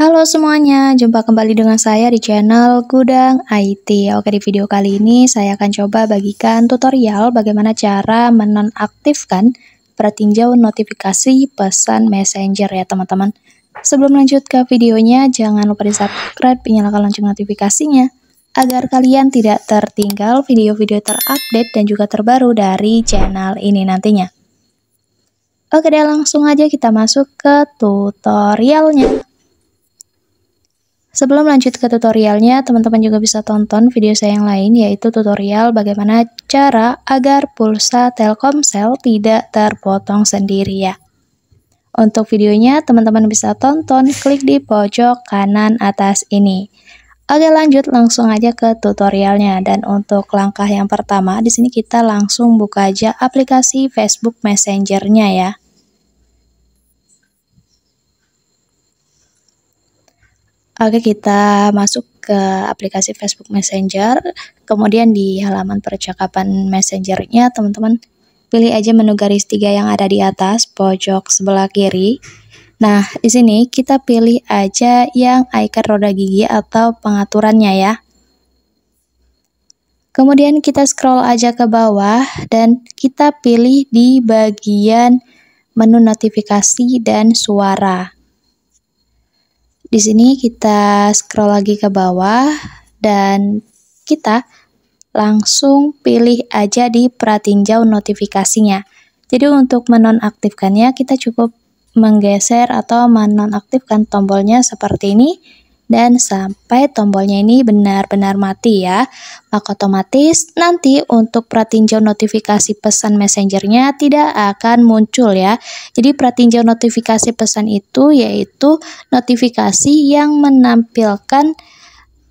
Halo semuanya, jumpa kembali dengan saya di channel Gudang IT. Oke, di video kali ini saya akan coba bagikan tutorial bagaimana cara menonaktifkan jauh notifikasi pesan messenger ya teman-teman. Sebelum lanjut ke videonya, jangan lupa di subscribe, nyalakan lonceng notifikasinya, agar kalian tidak tertinggal video-video terupdate dan juga terbaru dari channel ini nantinya. Oke deh, langsung aja kita masuk ke tutorialnya. Sebelum lanjut ke tutorialnya, teman-teman juga bisa tonton video saya yang lain yaitu tutorial bagaimana cara agar pulsa Telkomsel tidak terpotong sendiri ya. Untuk videonya, teman-teman bisa tonton klik di pojok kanan atas ini. Oke lanjut langsung aja ke tutorialnya dan untuk langkah yang pertama di sini kita langsung buka aja aplikasi Facebook Messenger-nya ya. Oke, kita masuk ke aplikasi Facebook Messenger. Kemudian di halaman percakapan Messenger-nya, teman-teman pilih aja menu garis tiga yang ada di atas pojok sebelah kiri. Nah, di sini kita pilih aja yang icon roda gigi atau pengaturannya ya. Kemudian kita scroll aja ke bawah dan kita pilih di bagian menu notifikasi dan suara. Di sini kita scroll lagi ke bawah dan kita langsung pilih aja di pratinjau notifikasinya. Jadi untuk menonaktifkannya kita cukup menggeser atau menonaktifkan tombolnya seperti ini dan sampai tombolnya ini benar-benar mati ya. Maka otomatis nanti untuk pratinjau notifikasi pesan messengernya tidak akan muncul ya. Jadi pratinjau notifikasi pesan itu yaitu notifikasi yang menampilkan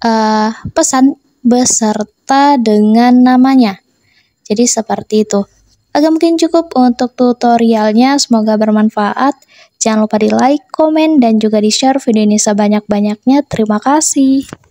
uh, pesan beserta dengan namanya. Jadi seperti itu. Agak mungkin cukup untuk tutorialnya, semoga bermanfaat. Jangan lupa di like, komen, dan juga di share video ini sebanyak-banyaknya. Terima kasih.